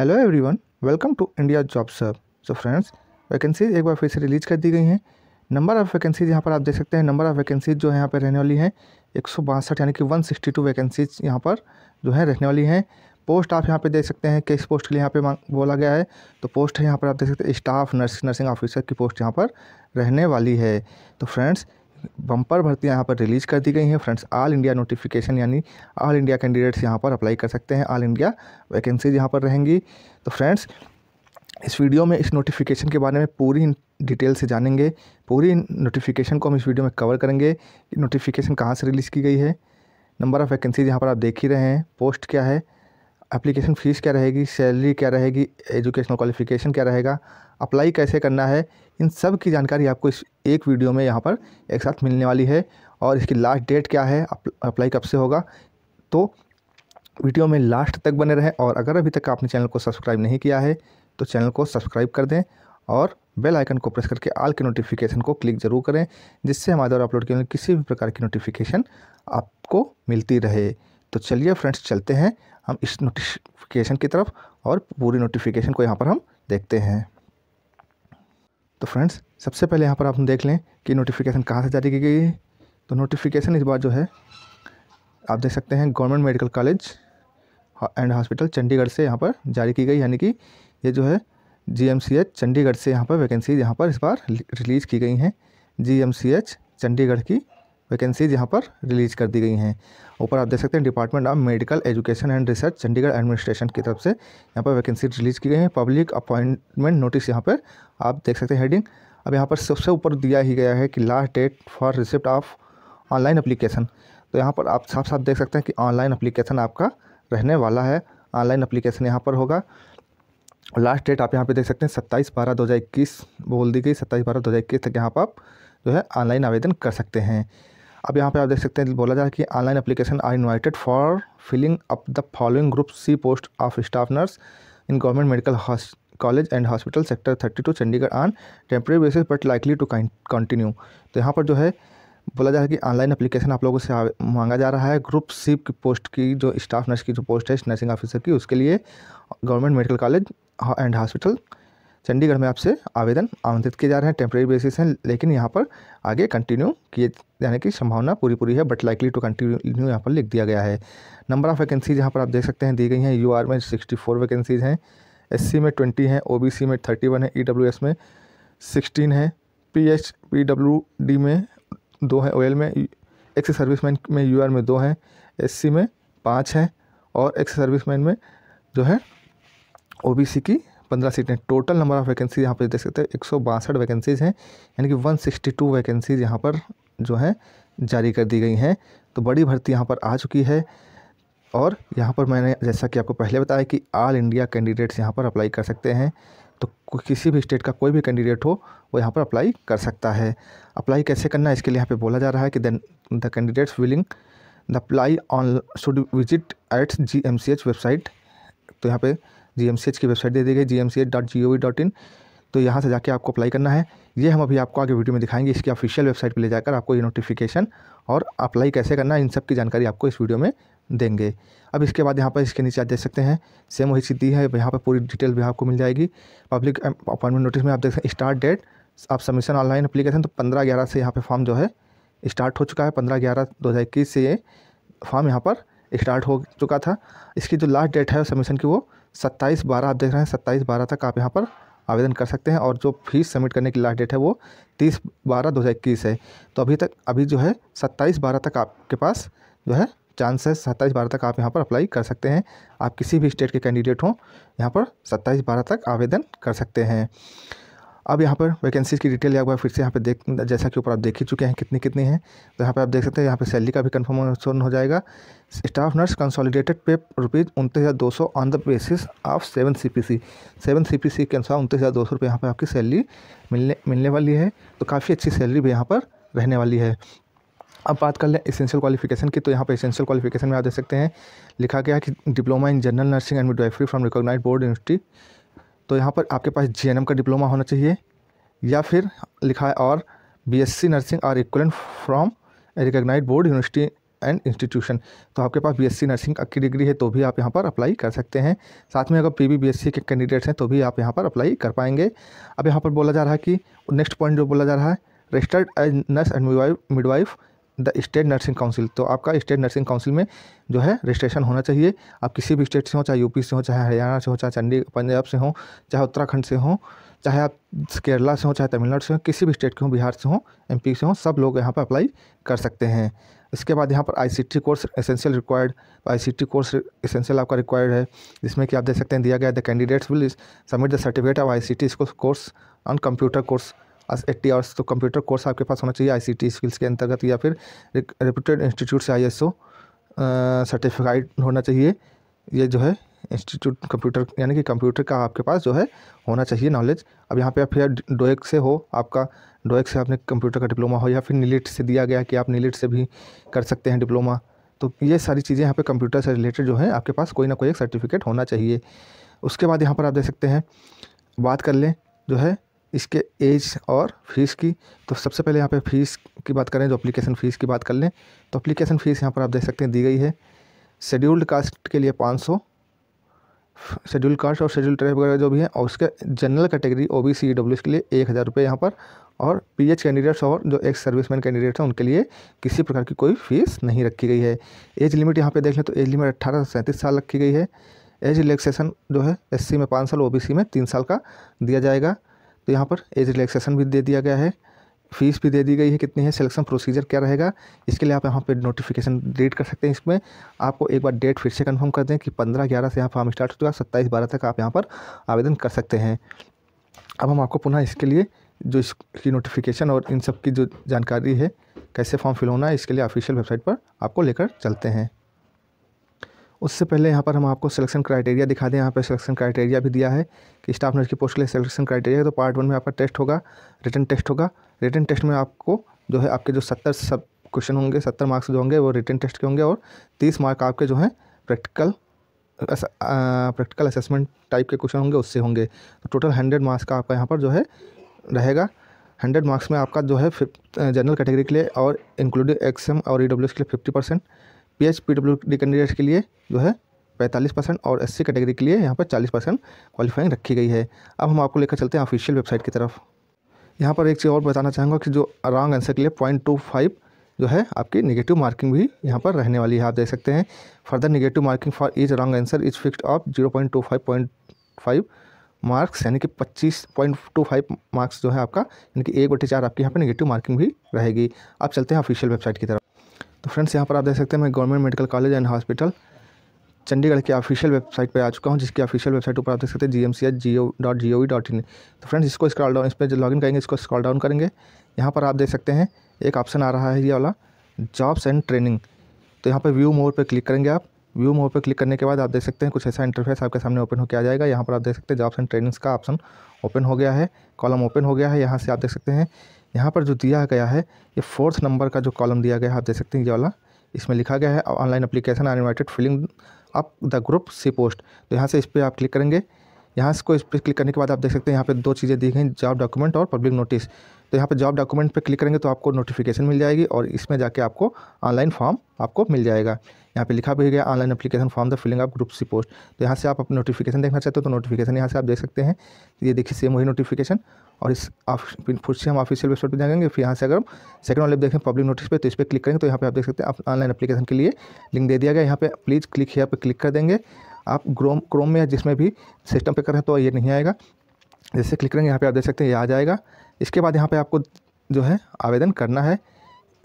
hello everyone welcome to India job serve so friends vacancies एक बार फिर से रिलीज कर दी गई हैं नंबर ऑफ़ वैकेंसीज यहाँ पर आप देख सकते हैं नंबर ऑफ़ वैकेंसीज जो है यहाँ पर रहने वाली हैं एक यानी कि 162 वैकेंसीज यहाँ पर जो है रहने वाली हैं पोस्ट आप यहाँ पर देख सकते हैं किस पोस्ट के लिए यहाँ पर बोला गया है तो पोस्ट है यहाँ पर आप देख सकते हैं स्टाफ नर्स नर्सिंग ऑफिसर की पोस्ट यहाँ पर रहने वाली है तो फ्रेंड्स बम्पर भर्ती यहाँ पर रिलीज़ कर दी गई हैं फ्रेंड्स ऑल इंडिया नोटिफिकेशन यानी ऑल इंडिया कैंडिडेट्स यहाँ पर अप्लाई कर सकते हैं ऑल इंडिया वैकेंसीज यहाँ पर रहेंगी तो फ्रेंड्स इस वीडियो में इस नोटिफिकेशन के बारे में पूरी डिटेल से जानेंगे पूरी नोटिफिकेशन को हम इस वीडियो में कवर करेंगे कि नोटिफिकेशन कहाँ से रिलीज़ की गई है नंबर ऑफ़ वैकेंसीज यहाँ पर आप देख ही रहे हैं पोस्ट क्या है एप्लीकेशन फ़ीस क्या रहेगी सैलरी क्या रहेगी एजुकेशनल क्वालिफिकेशन क्या रहेगा अप्लाई कैसे करना है इन सब की जानकारी आपको इस एक वीडियो में यहाँ पर एक साथ मिलने वाली है और इसकी लास्ट डेट क्या है अप्लाई कब से होगा तो वीडियो में लास्ट तक बने रहें और अगर अभी तक आपने चैनल को सब्सक्राइब नहीं किया है तो चैनल को सब्सक्राइब कर दें और बेल आइकन को प्रेस करके आल के नोटिफिकेशन को क्लिक जरूर करें जिससे हमारे द्वारा अपलोड किए किसी भी प्रकार की नोटिफिकेशन आपको मिलती रहे तो चलिए फ्रेंड्स चलते हैं हम इस नोटिफिकेशन की तरफ और पूरी नोटिफिकेशन को यहाँ पर हम देखते हैं तो फ्रेंड्स सबसे पहले यहाँ पर आप देख लें कि नोटिफिकेशन कहाँ से जारी की गई है तो नोटिफिकेशन इस बार जो है आप देख सकते हैं government medical college and hospital Chandigarh से यहाँ पर जारी की गई यानी कि ये जो है जी चंडीगढ़ से यहाँ पर वैकेंसी यहाँ पर इस बार रिलीज़ की गई हैं जी चंडीगढ़ की वैकेंसीज यहाँ पर रिलीज कर दी गई हैं ऊपर आप देख सकते हैं department of medical education and research Chandigarh administration की तरफ से यहाँ पर वैकेंसी रिलीज की गई है पब्लिक अपॉइंटमेंट नोटिस यहाँ पर आप देख सकते हैं हेडिंग अब यहाँ पर सबसे ऊपर दिया ही गया है कि last date for receipt of online application तो यहाँ पर आप साफ साफ देख सकते हैं कि ऑनलाइन अप्लीकेशन आपका रहने वाला है ऑनलाइन अप्लीकेशन यहाँ पर होगा लास्ट डेट आप यहाँ पे देख सकते हैं सत्ताईस बारह दो हज़ार इक्कीस बोल दी गई सत्ताईस बारह दो हज़ार इक्कीस तक यहाँ पर आप जो है ऑनलाइन आवेदन कर सकते हैं अब यहाँ पे आप देख सकते हैं बोला जा रहा है कि online application are invited for filling up the following group C post of staff nurse in government medical college and hospital sector thirty two Chandigarh on temporary basis but likely to continue तो यहाँ पर जो है बोला जा रहा है कि ऑनलाइन अप्लीकेशन आप लोगों से मांगा जा रहा है ग्रुप सी की पोस्ट की जो स्टाफ नर्स की जो पोस्ट है नर्सिंग ऑफिसर की उसके लिए government medical college and hospital Chandigarh में आपसे आवेदन आमंत्रित किए जा रहे हैं टेम्प्रेरी बेसिस हैं लेकिन यहाँ पर आगे कंटिन्यू किए जाने की संभावना पूरी पूरी है बट लाइकली टू कंटिन्यू यहाँ पर लिख दिया गया है नंबर ऑफ़ वैकेंसीज यहाँ पर आप देख सकते हैं दी गई हैं यू में सिक्सटी वैकेंसीज़ हैं एस में ट्वेंटी हैं ओ में थर्टी है ई में सिक्सटीन है P H P W D में दो है ओ एल में एक्स सर्विसमैन में यू में दो हैं एस में पाँच हैं और एक्स सर्विसमैन में जो है ओबीसी की पंद्रह सीटें टोटल नंबर ऑफ़ वैकेंसी यहाँ पर देख सकते हैं एक सौ बासठ वैकेंसीज़ हैं यानी कि वन सिक्सटी टू वैकेंसीज़ यहाँ पर जो है जारी कर दी गई हैं तो बड़ी भर्ती यहाँ पर आ चुकी है और यहाँ पर मैंने जैसा कि आपको पहले बताया कि ऑल इंडिया कैंडिडेट्स यहाँ पर अप्लाई कर सकते हैं तो किसी भी स्टेट का कोई भी कैंडिडेट हो वो यहाँ पर अप्लाई कर सकता है अप्लाई कैसे करना है इसके लिए यहाँ पे बोला जा रहा है कि then the candidates willing the apply on should visit at G M C H website तो यहाँ पे जी की वेबसाइट दे दी गई G M C H dot G O V dot in तो यहाँ से जाके आपको अप्लाई करना है ये हम अभी आपको आगे वीडियो में दिखाएंगे इसकी ऑफिशियल वेबसाइट पर ले जाकर आपको ये नोटिफिकेशन और अप्लाई कैसे करना है इन सब की जानकारी आपको इस वीडियो में देंगे अब इसके बाद यहाँ पर इसके नीचे आप देख सकते हैं सेम वही चीज़ दी है यहाँ पर पूरी डिटेल भी आपको मिल जाएगी पब्लिक अपॉइंटमेंट नोटिस में आप देख सकते हैं स्टार्ट डेट आप सबमिशन ऑनलाइन अप्लीकेशन तो पंद्रह ग्यारह से यहाँ पर फॉर्म जो है स्टार्ट हो चुका है पंद्रह ग्यारह दो हज़ार इक्कीस से ये फॉर्म यहाँ पर स्टार्ट हो चुका था इसकी जो लास्ट डेट है सबमिशन की वो सत्ताईस बारह आप देख रहे हैं सत्ताईस बारह तक आप यहाँ पर आवेदन कर सकते हैं और जो फीस सबमिट करने की लास्ट डेट है वो तीस बारह दो हज़ार इक्कीस है तो अभी तक अभी जो है सत्ताईस बारह तक आपके पास जो है चांस है सत्ताईस बारह तक आप यहाँ पर अप्लाई कर सकते हैं आप किसी भी स्टेट के कैंडिडेट हों यहाँ पर सत्ताईस बारह तक आवेदन कर सकते हैं अब यहाँ पर वैकेंसीज की डिटेल एक बार फिर से यहाँ पे देख जैसा कि ऊपर आप देख ही चुके हैं कितनी कितनी हैं तो यहाँ पे आप देख सकते हैं यहाँ पे सैलरी का भी कन्फर्मेशन हो जाएगा staff nurse consolidated pay rupees उनतीस हज़ार दो सौ on the basis of seven C P C seven C P C के अनुसार उनतीस हज़ार दो सौ रुपये यहाँ पर आपकी सैलरी मिलने मिलने वाली है तो काफ़ी अच्छी सैलरी भी यहाँ पर रहने वाली है अब बात कर लें इसेंशियल क्वालिफिकेशन की तो यहाँ पर इसेंशियल क्वालिफिकेशन में आप देख सकते हैं लिखा गया है कि diploma in general nursing and midwifery from recognise board university तो यहाँ पर आपके पास जे का डिप्लोमा होना चाहिए या फिर लिखा है और BSc nursing or equivalent from recognise board university and institution तो आपके पास बीएससी नर्सिंग की डिग्री है तो भी आप यहाँ पर अप्लाई कर सकते हैं साथ में अगर पी सी के कैंडिडेट्स हैं तो भी आप यहाँ पर अप्लाई कर पाएंगे अब यहाँ पर बोला जा रहा है कि नेक्स्ट पॉइंट जो बोला जा रहा है registered as nurse and midwife the state nursing council तो आपका स्टेट नर्सिंग काउंसिल में जो है रजिस्ट्रेशन होना चाहिए आप किसी भी स्टेट से हो चाहे यूपी से हो चाहे हरियाणा से हो चाहे चंडीगढ़ पंजाब से हो चाहे उत्तराखंड से हो चाहे आप केरला से हो चाहे तमिलनाडु से हो किसी भी स्टेट के हों बिहार से हो एमपी से हो सब लोग यहाँ पर अप्लाई कर सकते हैं इसके बाद यहाँ पर ICT course essential required ICT course essential आपका रिक्वायर्ड है जिसमें कि आप देख सकते हैं दिया गया the candidates will submit the certificate of I C course on computer course eighty hours तो कंप्यूटर कोर्स आपके पास होना चाहिए आईसीटी स्किल्स के अंतर्गत या फिर रिप्यूटेड इंस्टीट्यूट से आईएसओ सर्टिफाइड होना चाहिए ये जो है इंस्टीट्यूट कंप्यूटर यानी कि कंप्यूटर का आपके पास जो है होना चाहिए नॉलेज अब यहाँ पे आप फिर डोएक e से हो आपका डोएक e से आपने कंप्यूटर का डिप्लोमा हो या फिर नीलिट e से दिया गया कि आप नीलिट से भी कर सकते हैं डिप्लोमा तो ये सारी चीज़ें यहाँ पे कंप्यूटर से रिलेटेड जो है आपके पास कोई ना कोई एक सर्टिफिकेट होना चाहिए उसके बाद यहाँ पर आप देख सकते हैं बात कर लें जो है इसके एज और फीस की तो सबसे पहले यहाँ पे फीस की बात करें जो अप्लीकेशन फ़ीस की बात कर लें तो अप्लीकेशन फ़ीस यहाँ पर आप देख सकते हैं दी गई है शेड्यूल्ड कास्ट के लिए पाँच सौ शेड्यूल कास्ट और शेड्यूल ट्राइब वगैरह जो भी हैं और उसके general category O B C W के लिए एक हज़ार रुपये यहाँ पर और पी एच कैंडिडेट्स और जो एक्स सर्विसमैन कैंडिडेट्स हैं उनके लिए किसी प्रकार की कोई फीस नहीं रखी गई है एज लिमिट यहाँ पर देख लें तो एज लिमिट अट्ठारह से सैंतीस साल रखी गई है एज रिलेक्सेसन जो है एस में पाँच साल ओ e में तीन साल का दिया जाएगा तो यहाँ पर एज रिलैक्सेशन भी दे दिया गया है फीस भी दे दी गई है कितनी है सिलेक्शन प्रोसीजर क्या रहेगा इसके लिए आप यहाँ पे नोटिफिकेशन डेट कर सकते हैं इसमें आपको एक बार डेट फिर से कंफर्म कर दें कि पंद्रह ग्यारह से यहाँ फॉर्म स्टार्ट हो चुका सत्ताईस बारह तक आप यहाँ पर आवेदन कर सकते हैं अब हम आपको पुनः इसके लिए जो इसकी नोटिफिकेशन और इन सब की जो जानकारी है कैसे फॉर्म फिल होना है इसके लिए ऑफिशियल वेबसाइट पर आपको लेकर चलते हैं उससे पहले यहाँ पर हम आपको सिलेक्शन क्राइटेरिया दिखा दें यहाँ पर सिलेक्शन क्राइटेरिया भी दिया है कि स्टाफ नर्स की पोस्ट के लिए सिलेक्शन क्राइटेरिया तो पार्ट वन में आपका टेस्ट होगा रिटर्न टेस्ट होगा रिटर्न टेस्ट में आपको जो है आपके जो सत्तर सब क्वेश्चन होंगे सत्तर मार्क्स जो होंगे वो रिटर्न टेस्ट के होंगे और तीस मार्क आपके जो हैं प्रैक्टिकल प्रैक्टिकल असेसमेंट टाइप के क्वेश्चन होंगे उससे होंगे तो टोटल हंड्रेड मार्क्स का आपका यहाँ पर जो है रहेगा हंड्रेड मार्क्स में आपका जो है जनरल कैटेगरी के लिए और इंक्लूडिंग एक्सएम और ई के लिए fifty percent P H P W D candidates के लिए जो है पैंतालीस परसेंट और एस सी कैटेगरी के लिए यहाँ पर चालीस परसेंट क्वालिफाइंग रखी गई है अब हम आपको लेकर चलते हैं ऑफिशियल वेबसाइट की तरफ यहाँ पर एक चीज़ और बताना चाहूँगा कि जो रॉन्ग आंसर के लिए पॉइंट टू फाइव जो है आपकी नेगेटिव मार्किंग भी यहाँ पर रहने वाली है आप देख सकते हैं further negative marking for is wrong answer is fixed of zero point two five point five marks यानी कि पच्चीस पॉइंट टू फाइव मार्क्स जो है आपका यानी कि एक बटे चार आपकी यहाँ पर नेगेटिव मार्किंग भी रहेगी आप चलते हैं ऑफिशियल वेबसाइट की तरफ तो फ्रेंड्स यहाँ पर आप देख सकते हैं मैं government medical college and hospital Chandigarh के ऑफिशियल वेबसाइट पर आ चुका हूँ जिसकी ऑफिशियल वेबसाइट ऊपर आप देख सकते हैं G M C H G O dot G O V dot in तो फ्रेंड्स इसको स्क्रॉल डाउन इस पर जो लॉगिन करेंगे इसको स्क्रॉल डाउन करेंगे यहाँ पर आप देख सकते हैं एक ऑप्शन आ रहा है ये वाला जॉब्स एंड ट्रेनिंग तो यहाँ पर व्यू मोड पर क्लिक करेंगे आप व्यू मोड पर क्लिक करने के बाद आप देख सकते हैं कुछ ऐसा इंटरफेस आपके सामने ओपन होकर आ जाएगा यहाँ पर आप देख सकते हैं जॉब्स एंड ट्रेनिंग्स का ऑप्शन ओपन हो गया है कॉलम ओपन हो गया है यहाँ से आप देख सकते हैं यहाँ पर जो दिया गया है ये फोर्थ नंबर का जो कॉलम दिया गया है आप देख सकते हैं ये वाला इसमें लिखा गया है online application are invited filling up the group C post तो यहाँ से इस पर आप क्लिक करेंगे यहाँ से इस पर क्लिक करने के बाद आप देख सकते हैं यहाँ पे दो चीज़ें दी गई जॉब डॉक्यूमेंट और पब्लिक नोटिस तो यहाँ पे जॉब डॉक्यूमेंट पे क्लिक करेंगे तो आपको नोटिफिकेशन मिल जाएगी और इसमें जाके आपको ऑनलाइन फॉर्म आपको मिल जाएगा यहाँ पे लिखा भी गया online application form the filling up group C post तो यहाँ से आप नोटिफिकेशन देखना चाहते हो तो नोटिफिकेशन यहाँ से आप देख सकते हैं ये देखिए सेम वही नोटिफिकेशन और इस फिर से हम ऑफिशियल वेबसाइट पर जाएंगे फिर यहाँ से अगर हम सेकंड वाले देखें पब्लिक नोटिस पे तो इस पर क्लिक करेंगे तो यहाँ पे आप देख सकते हैं ऑनलाइन एप्लीकेशन के लिए लिंक दे दिया गया यहाँ पे प्लीज़ क्लिक यहाँ पे क्लिक कर देंगे आप ग्रोम क्रोम में या जिसमें भी सिस्टम पे कर रहे तो ये नहीं आएगा जैसे क्लिक करेंगे यहाँ पर आप देख सकते हैं ये आ जाएगा इसके बाद यहाँ पर आपको जो है आवेदन करना है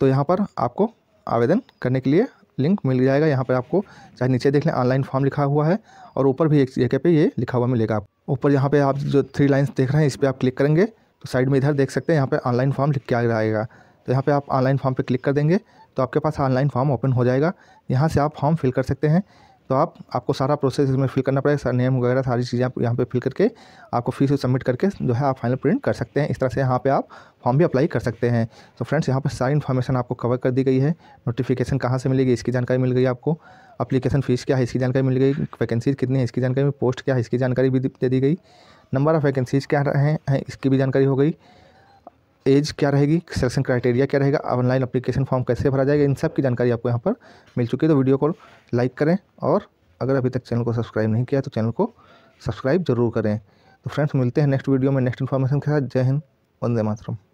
तो यहाँ पर आपको आवेदन करने के लिए लिंक मिल जाएगा यहाँ पर आपको चाहे नीचे देख लें ऑनलाइन फॉर्म लिखा हुआ है और ऊपर भी एक जगह पे ये लिखा हुआ मिलेगा ऊपर यहाँ पे आप जो थ्री लाइन्स देख रहे हैं इस पर आप क्लिक करेंगे तो साइड में इधर देख सकते हैं यहाँ पर ऑनलाइन फॉर्म लिख के आ जाएगा तो यहाँ पर आप ऑनलाइन फॉर्म पर क्लिक कर देंगे तो आपके पास ऑनलाइन फॉर्म ओपन हो जाएगा यहाँ से आप फॉर्म फिल कर सकते हैं तो आप आपको सारा प्रोसेस इसमें फिल करना पड़ेगा नेम वगैरह सारी चीज़ें आप यहाँ पे फिल करके आपको फीस सबमिट करके जो है आप फाइनल प्रिंट कर सकते हैं इस तरह से यहाँ पे आप फॉर्म भी अप्लाई कर सकते हैं तो फ्रेंड्स यहाँ पर सारी इन्फॉर्मेशन आपको कवर कर दी गई है नोटिफिकेशन कहाँ से मिलेगी इसकी जानकारी मिल गई आपको अपलीकेशन फ़ीस क्या है इसकी जानकारी मिल गई वैकेंसीज़ कितनी है इसकी जानकारी पोस्ट क्या है इसकी जानकारी भी दे दी गई नंबर ऑफ़ वैकेंसीज़ क्या हैं इसकी भी जानकारी हो गई एज क्या रहेगी सिलेक्शन क्राइटेरिया क्या रहेगा ऑनलाइन अप्लीकेशन फॉर्म कैसे भरा जाएगा इन सब की जानकारी आपको यहाँ पर मिल चुकी है तो वीडियो को लाइक करें और अगर अभी तक चैनल को सब्सक्राइब नहीं किया तो चैनल को सब्सक्राइब जरूर करें तो फ्रेंड्स मिलते हैं नेक्स्ट वीडियो में नेक्स्ट इन्फॉर्मेशन के साथ जय हिंद वंदे मातरम